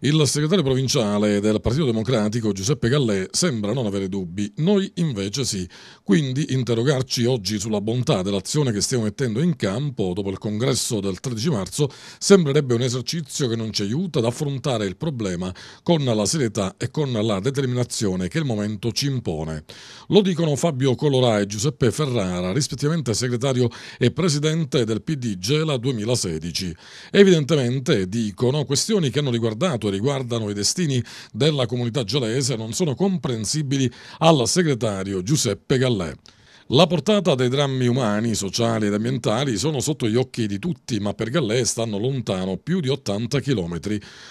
Il segretario provinciale del Partito Democratico Giuseppe Gallè sembra non avere dubbi, noi invece sì. Quindi interrogarci oggi sulla bontà dell'azione che stiamo mettendo in campo dopo il congresso del 13 marzo sembrerebbe un esercizio che non ci aiuta ad affrontare il problema con la serietà e con la determinazione che il momento ci impone. Lo dicono Fabio Colorà e Giuseppe Ferrara, rispettivamente segretario e presidente del PD Gela 2016. Evidentemente dicono questioni che hanno riguardato Stato riguardano i destini della comunità gelese non sono comprensibili al segretario Giuseppe Gallè. La portata dei drammi umani, sociali ed ambientali sono sotto gli occhi di tutti, ma per Gallè stanno lontano più di 80 km.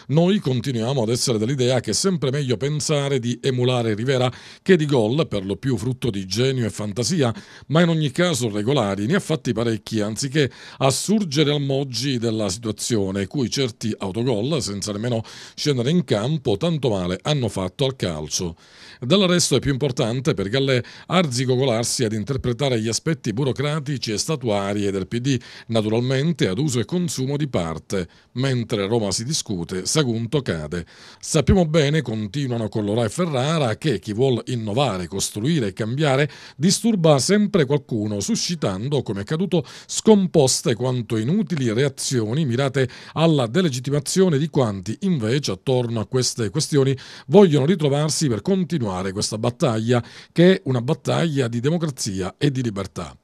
Noi continuiamo ad essere dell'idea che è sempre meglio pensare di emulare Rivera che di gol, per lo più frutto di genio e fantasia, ma in ogni caso regolari, ne ha fatti parecchi, anziché assurgere al moggi della situazione, cui certi autogol, senza nemmeno scendere in campo, tanto male hanno fatto al calcio. Dall'arresto è più importante per Gallè arzigogolarsi ad interrompere interpretare gli aspetti burocratici e statuari del PD, naturalmente ad uso e consumo di parte. Mentre Roma si discute, Sagunto cade. Sappiamo bene, continuano Collorà e Ferrara, che chi vuole innovare, costruire e cambiare disturba sempre qualcuno, suscitando, come è caduto, scomposte quanto inutili reazioni mirate alla delegittimazione di quanti invece attorno a queste questioni vogliono ritrovarsi per continuare questa battaglia, che è una battaglia di democrazia famiglia e di libertà.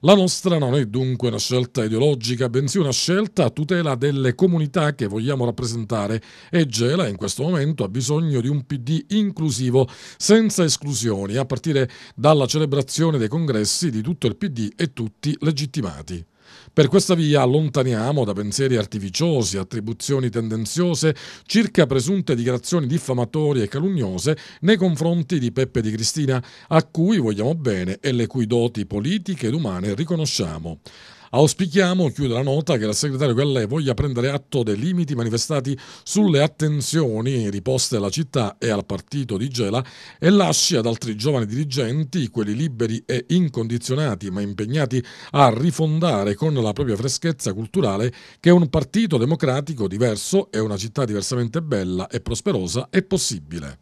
La nostra non è dunque una scelta ideologica, bensì una scelta a tutela delle comunità che vogliamo rappresentare e Gela in questo momento ha bisogno di un PD inclusivo senza esclusioni, a partire dalla celebrazione dei congressi di tutto il PD e tutti legittimati. Per questa via allontaniamo da pensieri artificiosi, attribuzioni tendenziose circa presunte dichiarazioni diffamatorie e calunniose nei confronti di Peppe di Cristina, a cui vogliamo bene e le cui doti politiche ed umane riconosciamo. Auspichiamo, chiude la nota, che la segretaria Gallè voglia prendere atto dei limiti manifestati sulle attenzioni riposte alla città e al partito di Gela e lasci ad altri giovani dirigenti, quelli liberi e incondizionati ma impegnati a rifondare con la propria freschezza culturale che un partito democratico diverso e una città diversamente bella e prosperosa è possibile.